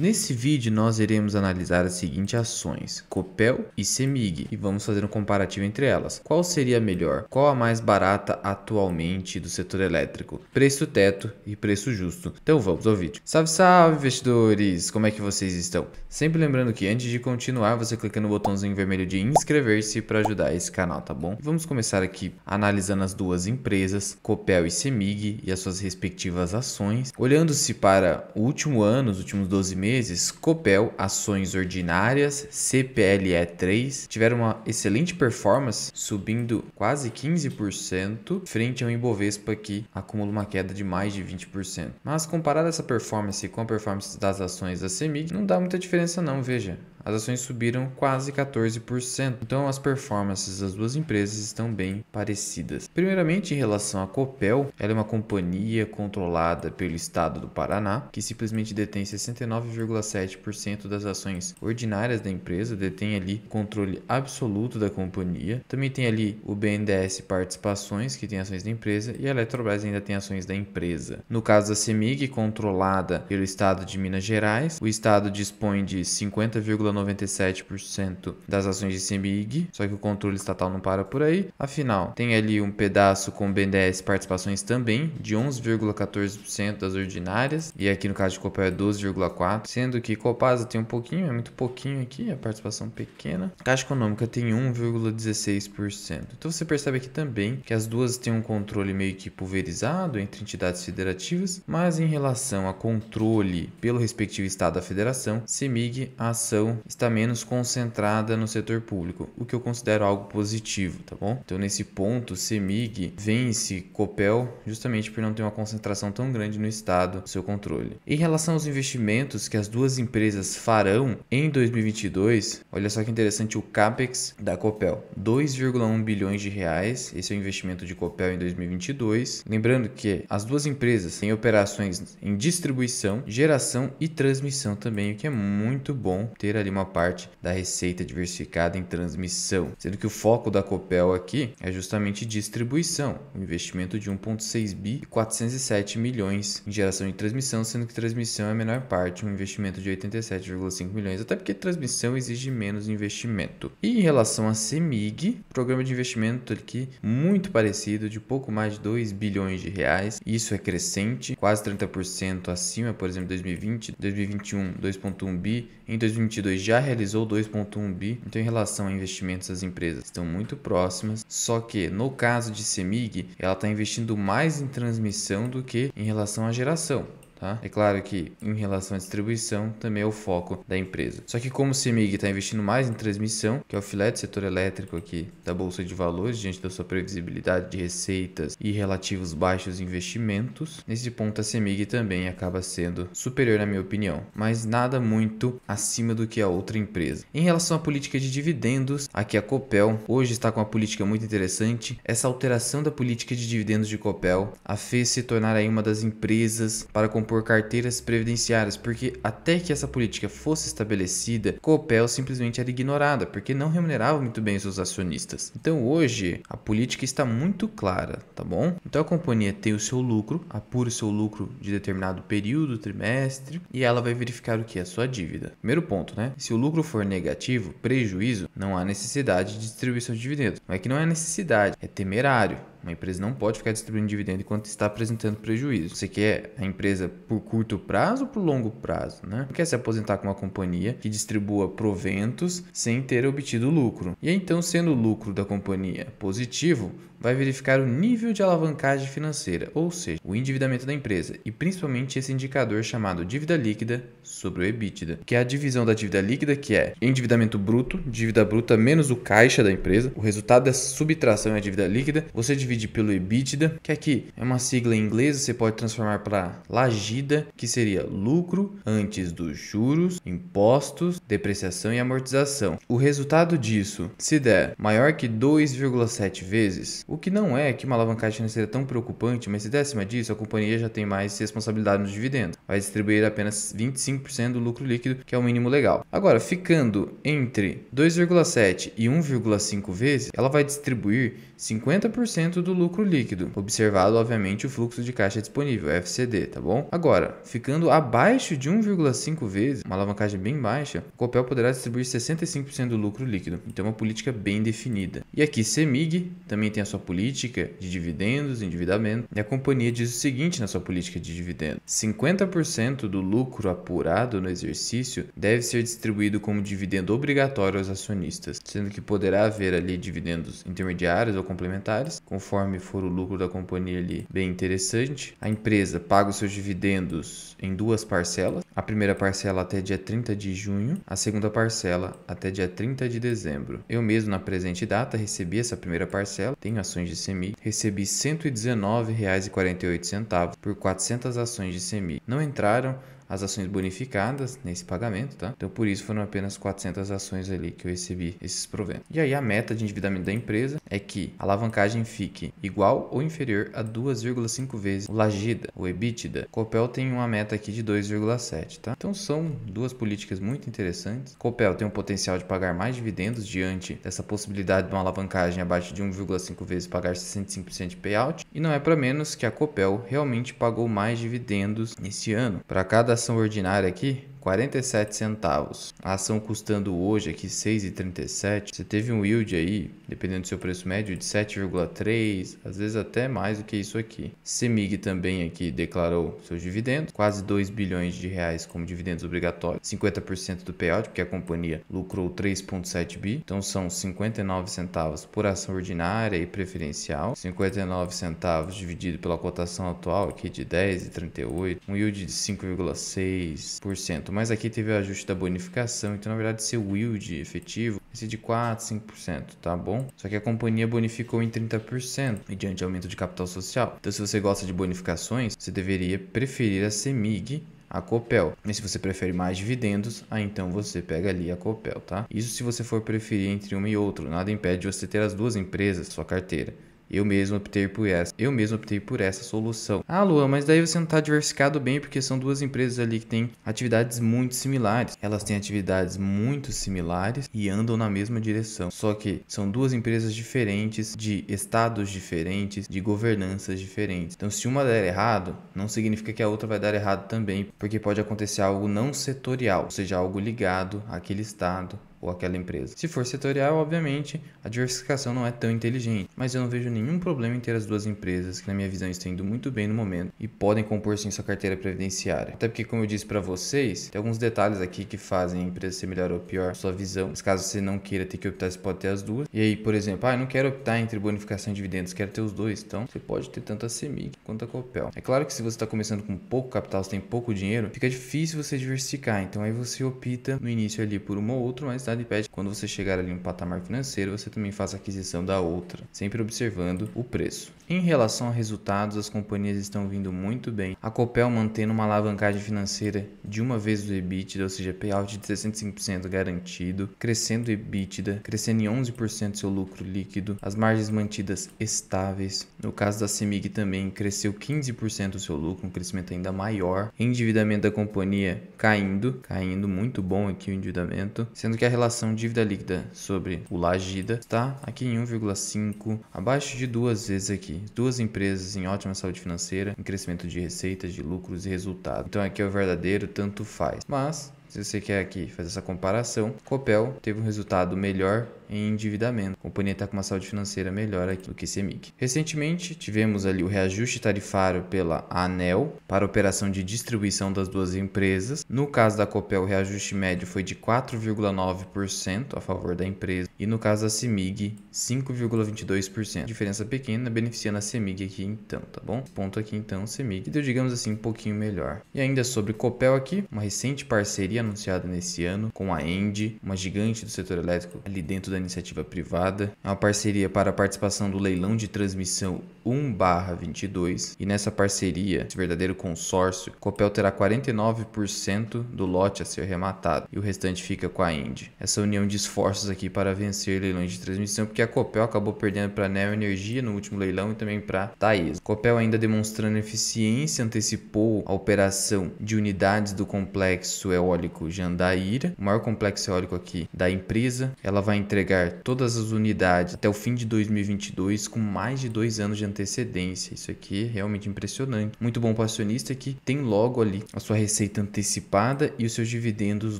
Nesse vídeo nós iremos analisar as seguintes ações, Copel e Semig, e vamos fazer um comparativo entre elas. Qual seria a melhor? Qual a mais barata atualmente do setor elétrico? Preço teto e preço justo. Então vamos ao vídeo. Salve, salve investidores! Como é que vocês estão? Sempre lembrando que antes de continuar, você clica no botãozinho vermelho de inscrever-se para ajudar esse canal, tá bom? Vamos começar aqui analisando as duas empresas, Copel e Semig, e as suas respectivas ações. Olhando-se para o último ano, os últimos 12 meses, japoneses, Copel, Ações Ordinárias, CPLE3, tiveram uma excelente performance, subindo quase 15% frente ao Ibovespa que acumula uma queda de mais de 20%. Mas comparar essa performance com a performance das ações da CEMIG, não dá muita diferença não, veja as ações subiram quase 14%. Então, as performances das duas empresas estão bem parecidas. Primeiramente, em relação à Copel, ela é uma companhia controlada pelo Estado do Paraná, que simplesmente detém 69,7% das ações ordinárias da empresa, detém ali controle absoluto da companhia. Também tem ali o BNDES Participações, que tem ações da empresa, e a Eletrobras ainda tem ações da empresa. No caso da CEMIG, controlada pelo Estado de Minas Gerais, o Estado dispõe de 50,5% 0,97% das ações de CEMIG, só que o controle estatal não para por aí. Afinal, tem ali um pedaço com BNDES participações também de 11,14% das ordinárias, e aqui no caso de Copel é 12,4%, sendo que Copasa tem um pouquinho, é muito pouquinho aqui, a participação pequena. Caixa Econômica tem 1,16%. Então você percebe aqui também que as duas têm um controle meio que pulverizado entre entidades federativas, mas em relação a controle pelo respectivo estado da federação, CEMIG, a ação está menos concentrada no setor público, o que eu considero algo positivo, tá bom? Então, nesse ponto, CEMIG vence Copel justamente por não ter uma concentração tão grande no Estado, seu controle. Em relação aos investimentos que as duas empresas farão em 2022, olha só que interessante o CAPEX da Copel, 2,1 bilhões de reais, esse é o investimento de Copel em 2022. Lembrando que as duas empresas têm operações em distribuição, geração e transmissão também, o que é muito bom ter ali ali uma parte da receita diversificada em transmissão, sendo que o foco da Copel aqui é justamente distribuição, um investimento de 1.6 bi e 407 milhões em geração de transmissão, sendo que transmissão é a menor parte, um investimento de 87,5 milhões, até porque transmissão exige menos investimento. E em relação à CEMIG, programa de investimento aqui muito parecido, de pouco mais de 2 bilhões de reais, isso é crescente, quase 30% acima, por exemplo, 2020, 2021 2.1 bi, em 2022 já realizou 2,1 bi, então em relação a investimentos as empresas estão muito próximas, só que no caso de CEMIG, ela está investindo mais em transmissão do que em relação à geração. Tá? Uhum. É claro que em relação à distribuição também é o foco da empresa. Só que como o CEMIG está investindo mais em transmissão, que é o filé do setor elétrico aqui da Bolsa de Valores, diante da sua previsibilidade de receitas e relativos baixos investimentos, nesse ponto a CEMIG também acaba sendo superior na minha opinião, mas nada muito acima do que a outra empresa. Em relação à política de dividendos, aqui a Copel hoje está com uma política muito interessante. Essa alteração da política de dividendos de Copel a fez se tornar aí uma das empresas para comprar por carteiras previdenciárias, porque até que essa política fosse estabelecida, Copel simplesmente era ignorada, porque não remunerava muito bem seus acionistas. Então hoje a política está muito clara, tá bom? Então a companhia tem o seu lucro, apura o seu lucro de determinado período, trimestre, e ela vai verificar o que é a sua dívida. Primeiro ponto, né? Se o lucro for negativo, prejuízo, não há necessidade de distribuição de dividendos. Não é que não é necessidade, é temerário. Uma empresa não pode ficar distribuindo dividendo enquanto está apresentando prejuízo. Você quer é a empresa por curto prazo ou por longo prazo, né? Não quer se aposentar com uma companhia que distribua proventos sem ter obtido lucro. E então, sendo o lucro da companhia positivo, vai verificar o nível de alavancagem financeira, ou seja, o endividamento da empresa, e principalmente esse indicador chamado dívida líquida sobre o EBITDA, que é a divisão da dívida líquida, que é endividamento bruto, dívida bruta menos o caixa da empresa, o resultado dessa subtração é a dívida líquida, você dividir pelo EBITDA, que aqui é uma sigla em inglês, você pode transformar para LAGIDA, que seria lucro antes dos juros, impostos, depreciação e amortização. O resultado disso, se der maior que 2,7 vezes, o que não é que uma alavancagem financeira tão preocupante, mas se der acima disso, a companhia já tem mais responsabilidade nos dividendos. Vai distribuir apenas 25% do lucro líquido, que é o mínimo legal. Agora, ficando entre 2,7 e 1,5 vezes, ela vai distribuir 50% do lucro líquido, observado obviamente o fluxo de caixa disponível, FCD, tá bom? Agora, ficando abaixo de 1,5 vezes, uma alavancagem bem baixa, o Copel poderá distribuir 65% do lucro líquido. Então, é uma política bem definida. E aqui, Cemig também tem a sua política de dividendos, endividamento, e a companhia diz o seguinte na sua política de dividendos: 50% do lucro apurado no exercício deve ser distribuído como dividendo obrigatório aos acionistas, sendo que poderá haver ali dividendos intermediários ou complementares, conforme for o lucro da companhia ali, bem interessante. A empresa paga os seus dividendos em duas parcelas. A primeira parcela até dia 30 de junho, a segunda parcela até dia 30 de dezembro. Eu mesmo na presente data recebi essa primeira parcela, tenho ações de semi, recebi R$ 119,48 por 400 ações de semi. Não entraram as ações bonificadas nesse pagamento, tá? Então por isso foram apenas 400 ações ali que eu recebi esses proventos. E aí a meta de endividamento da empresa é que a alavancagem fique igual ou inferior a 2,5 vezes o Lagida, o EBITDA. Copel tem uma meta aqui de 2,7, tá? Então são duas políticas muito interessantes. Copel tem o potencial de pagar mais dividendos diante dessa possibilidade de uma alavancagem abaixo de 1,5 vezes pagar 65% de payout e não é para menos que a Copel realmente pagou mais dividendos nesse ano. Para cada oração ordinária aqui, 47 centavos. A ação custando hoje aqui 6,37, você teve um yield aí, dependendo do seu preço médio, de 7,3, às vezes até mais do que isso aqui. Semig também aqui declarou seus dividendos, quase 2 bilhões de reais como dividendos obrigatórios, 50% do payout, porque a companhia lucrou 3,7 bi, então são 59 centavos por ação ordinária e preferencial, 59 centavos dividido pela cotação atual aqui de 10,38, um yield de 5,6% mas aqui teve o ajuste da bonificação, então na verdade seu yield efetivo vai ser de 4, 5%, tá bom? Só que a companhia bonificou em 30% mediante aumento de capital social. Então se você gosta de bonificações, você deveria preferir a CEMIG a Copel. E se você prefere mais dividendos, aí então você pega ali a Copel, tá? Isso se você for preferir entre uma e outra. Nada impede você ter as duas empresas na sua carteira. Eu mesmo optei por essa. Eu mesmo optei por essa solução. Ah, Luan, mas daí você não está diversificado bem porque são duas empresas ali que têm atividades muito similares. Elas têm atividades muito similares e andam na mesma direção. Só que são duas empresas diferentes, de estados diferentes, de governanças diferentes. Então, se uma der errado, não significa que a outra vai dar errado também, porque pode acontecer algo não setorial, ou seja, algo ligado àquele estado, ou aquela empresa. Se for setorial, obviamente, a diversificação não é tão inteligente, mas eu não vejo nenhum problema em ter as duas empresas que na minha visão estão indo muito bem no momento e podem compor sim sua carteira previdenciária. Até porque como eu disse para vocês, tem alguns detalhes aqui que fazem a empresa ser melhor ou pior, sua visão. Mas caso você não queira ter que optar, você pode ter as duas. E aí, por exemplo, ah, eu não quero optar entre bonificação e dividendos, quero ter os dois, então você pode ter tanto a Semig quanto a Copel. É claro que se você está começando com pouco capital, você tem pouco dinheiro, fica difícil você diversificar, então aí você opta no início ali por uma ou outra, mas capacidade pede que quando você chegar ali no patamar financeiro, você também faça aquisição da outra, sempre observando o preço. Em relação a resultados, as companhias estão vindo muito bem. A Copel mantendo uma alavancagem financeira de uma vez o EBITDA, ou seja, payout de 65% garantido, crescendo o EBITDA, crescendo em 11% seu lucro líquido, as margens mantidas estáveis. No caso da CEMIG também cresceu 15% o seu lucro, um crescimento ainda maior. Endividamento da companhia caindo, caindo muito bom aqui o endividamento, sendo que a relação dívida líquida sobre o Lagida está aqui em 1,5, abaixo de duas vezes aqui. Duas empresas em ótima saúde financeira, em crescimento de receitas, de lucros e resultado. Então aqui é o verdadeiro tanto faz. Mas se você quer aqui fazer essa comparação, Copel teve um resultado melhor em endividamento. A companhia está com uma saúde financeira melhor aqui do que CEMIG. Recentemente, tivemos ali o reajuste tarifário pela ANEL para operação de distribuição das duas empresas. No caso da Copel, o reajuste médio foi de 4,9% a favor da empresa e no caso da CEMIG, 5,22%. Diferença pequena, beneficiando a CEMIG aqui então, tá bom? Ponto aqui então, CEMIG deu, digamos assim, um pouquinho melhor. E ainda sobre Copel aqui, uma recente parceria anunciada nesse ano com a Endi, uma gigante do setor elétrico ali dentro da iniciativa privada, é a parceria para a participação do leilão de transmissão 1/22 e nessa parceria, esse verdadeiro consórcio, Copel terá 49% do lote a ser rematado e o restante fica com a Indy. Essa união de esforços aqui para vencer leilões de transmissão, porque a Copel acabou perdendo para a Neo Energia no último leilão e também para a Taesa. Copel ainda demonstrando eficiência, antecipou a operação de unidades do complexo eólico Jandaíra, o maior complexo eólico aqui da empresa. Ela vai entregar todas as unidades até o fim de 2022 com mais de dois anos de antecedência. Isso aqui é realmente impressionante. Muito bom para acionista que tem logo ali a sua receita antecipada e os seus dividendos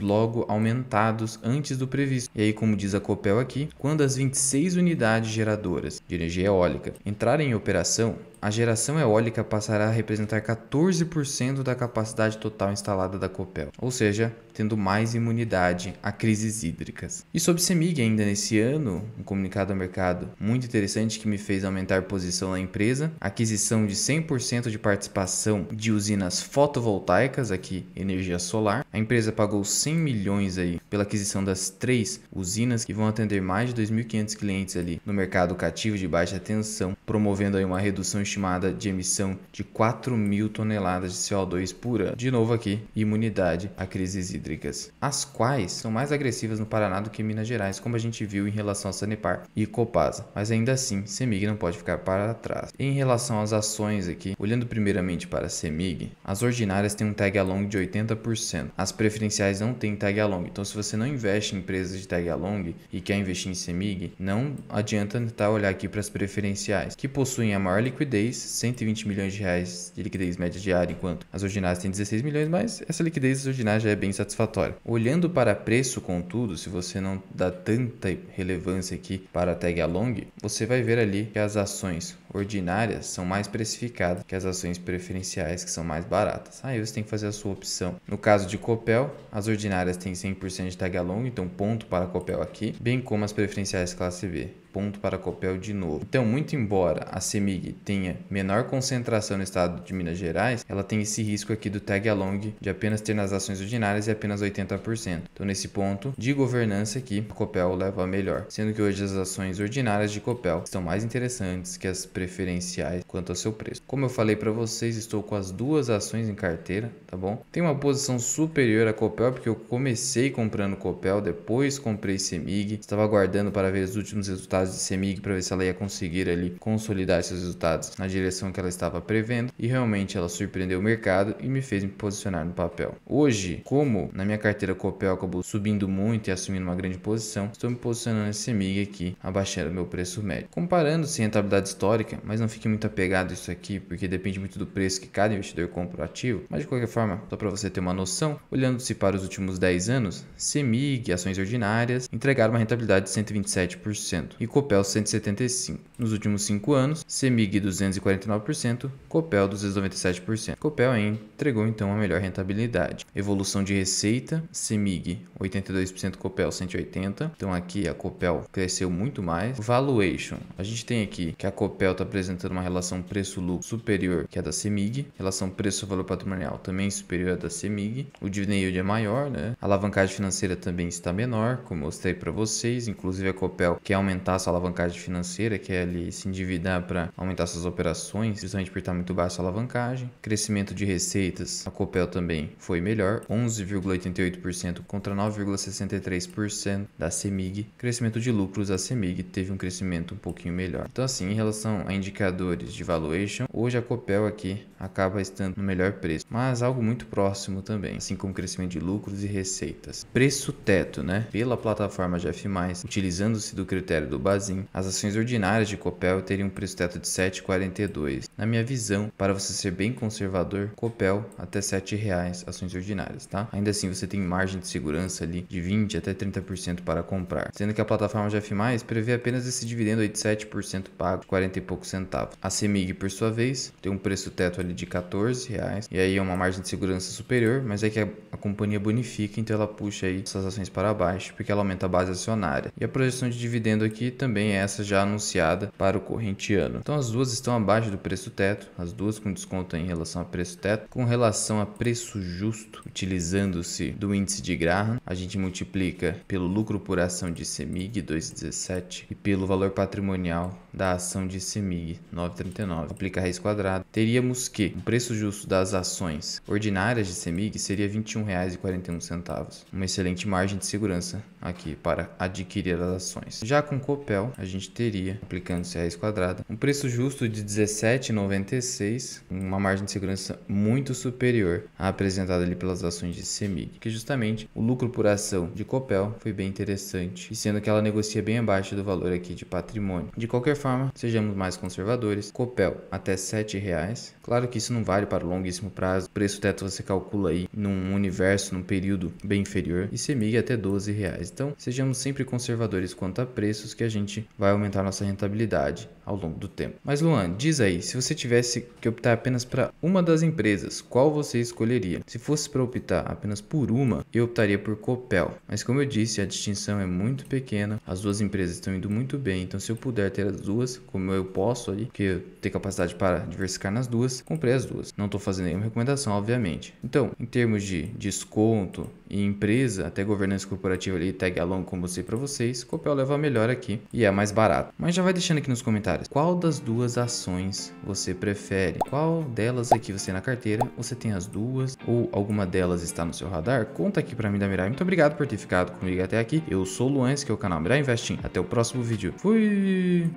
logo aumentados antes do previsto. E aí, como diz a Copel aqui, quando as 26 unidades geradoras de energia eólica entrarem em operação, a geração eólica passará a representar 14% da capacidade total instalada da Copel, ou seja, tendo mais imunidade a crises hídricas. E sobre CEMIG ainda nesse ano, um comunicado ao mercado muito interessante que me fez aumentar posição na empresa, aquisição de 100% de participação de usinas fotovoltaicas, aqui energia solar. A empresa pagou 100 milhões aí pela aquisição das três usinas que vão atender mais de 2.500 clientes ali no mercado cativo de baixa tensão, promovendo aí uma redução estimada de emissão de 4 mil toneladas de CO2 por ano. De novo aqui, imunidade a crises hídricas, as quais são mais agressivas no Paraná do que em Minas Gerais, como a gente viu em relação a Sanepar e Copasa. Mas ainda assim, CEMIG não pode ficar para trás. Em relação às ações aqui, olhando primeiramente para a CEMIG, as ordinárias têm um tag along de 80%. As preferenciais não têm tag along. Então, se você não investe em empresas de tag along e quer investir em CEMIG, não adianta tentar olhar aqui para as preferenciais, que possuem a maior liquidez liquidez, 120 milhões de reais de liquidez média diária, enquanto as ordinárias têm 16 milhões, mas essa liquidez das ordinárias já é bem satisfatória. Olhando para preço, contudo, se você não dá tanta relevância aqui para a tag along, você vai ver ali que as ações ordinárias são mais precificadas que as ações preferenciais, que são mais baratas. Aí você tem que fazer a sua opção. No caso de Copel, as ordinárias têm 100% de tag along, então ponto para Copel aqui, bem como as preferenciais classe B ponto para Copel de novo. Então, muito embora a CEMIG tenha menor concentração no estado de Minas Gerais, ela tem esse risco aqui do tag along de apenas ter nas ações ordinárias e apenas 80%. Então, nesse ponto de governança aqui, a Copel leva a melhor, sendo que hoje as ações ordinárias de Copel estão mais interessantes que as preferenciais quanto ao seu preço. Como eu falei para vocês, estou com as duas ações em carteira, tá bom? Tem uma posição superior a Copel porque eu comecei comprando Copel, depois comprei CEMIG, estava aguardando para ver os últimos resultados de CEMIG para ver se ela ia conseguir ali consolidar esses resultados na direção que ela estava prevendo e realmente ela surpreendeu o mercado e me fez me posicionar no papel. Hoje, como na minha carteira Copel acabou subindo muito e assumindo uma grande posição, estou me posicionando nesse CEMIG aqui, abaixando o meu preço médio. Comparando sem rentabilidade histórica, mas não fique muito apegado a isso aqui, porque depende muito do preço que cada investidor compra o ativo, mas de qualquer forma, só para você ter uma noção, olhando-se para os últimos 10 anos, CEMIG, ações ordinárias, entregaram uma rentabilidade de 127%. E Copel 175. Nos últimos 5 anos, CEMIG 249%, Copel 297%. Copel entregou então a melhor rentabilidade. Evolução de receita, CEMIG 82%, Copel 180%. Então aqui a Copel cresceu muito mais. Valuation, a gente tem aqui que a Copel está apresentando uma relação preço-lucro superior que a da CEMIG, relação preço-valor patrimonial também superior à da CEMIG. O dividend yield é maior, né? A alavancagem financeira também está menor, como mostrei para vocês, inclusive a Copel quer aumentar baixa alavancagem financeira, que é ali se endividar para aumentar suas operações, justamente por estar tá muito baixa a alavancagem. Crescimento de receitas, a Copel também foi melhor, 11,88% contra 9,63% da Semig. Crescimento de lucros, a Semig teve um crescimento um pouquinho melhor. Então assim, em relação a indicadores de valuation, hoje a Copel aqui acaba estando no melhor preço, mas algo muito próximo também, assim como crescimento de lucros e receitas. Preço teto, né? Pela plataforma GF+, utilizando-se do critério do Bazin, as ações ordinárias de Copel teriam um preço teto de 7,42. Na minha visão, para você ser bem conservador, Copel até R$ 7,00 ações ordinárias, tá? Ainda assim, você tem margem de segurança ali de 20 até 30% para comprar, sendo que a plataforma GF+, prevê apenas esse dividendo aí de 7% pago, 40 e poucos centavos. A Semig, por sua vez, tem um preço teto ali de 14 reais e aí é uma margem de segurança superior, mas é que a, a companhia bonifica, então ela puxa aí essas ações para baixo, porque ela aumenta a base acionária. E a projeção de dividendo aqui também é essa já anunciada para o correntiano. Então as duas estão abaixo do preço teto, as duas com desconto em relação a preço teto. Com relação a preço justo, utilizando-se do índice de Graham, a gente multiplica pelo lucro por ação de CEMIG 2,17 e pelo valor patrimonial da ação de CEMIG 939 aplica raiz quadrada, teríamos que o preço justo das ações ordinárias de CEMIG seria R$ 21,41, uma excelente margem de segurança aqui para adquirir as ações. Já com Copel, a gente teria, aplicando-se a raiz quadrada, um preço justo de R$ 17,96, uma margem de segurança muito superior à apresentada ali pelas ações de CEMIG, que justamente o lucro por ação de Copel foi bem interessante, e sendo que ela negocia bem abaixo do valor aqui de patrimônio. De qualquer forma, sejamos mais conservadores. Copel até R$ Claro que isso não vale para o longuíssimo prazo. O preço teto você calcula aí num universo, num período bem inferior. E CEMIG até R$ Então, sejamos sempre conservadores quanto a preços que a gente vai aumentar nossa rentabilidade ao longo do tempo. Mas Luan, diz aí, se você tivesse que optar apenas para uma das empresas, qual você escolheria? Se fosse para optar apenas por uma, eu optaria por Copel. Mas como eu disse, a distinção é muito pequena. As duas empresas estão indo muito bem, então se eu puder ter as duas duas, como eu posso ali, porque eu tenho capacidade para diversificar nas duas, comprei as duas. Não estou fazendo nenhuma recomendação, obviamente. Então, em termos de desconto e empresa, até governança corporativa ali, tag along como você para vocês, Copel leva a melhor aqui e é mais barato. Mas já vai deixando aqui nos comentários, qual das duas ações você prefere? Qual delas aqui você tem na carteira? Você tem as duas ou alguma delas está no seu radar? Conta aqui para mim da Mirai. Muito obrigado por ter ficado comigo até aqui. Eu sou o Luan, que é o canal Mirai Investing. Até o próximo vídeo. Fui!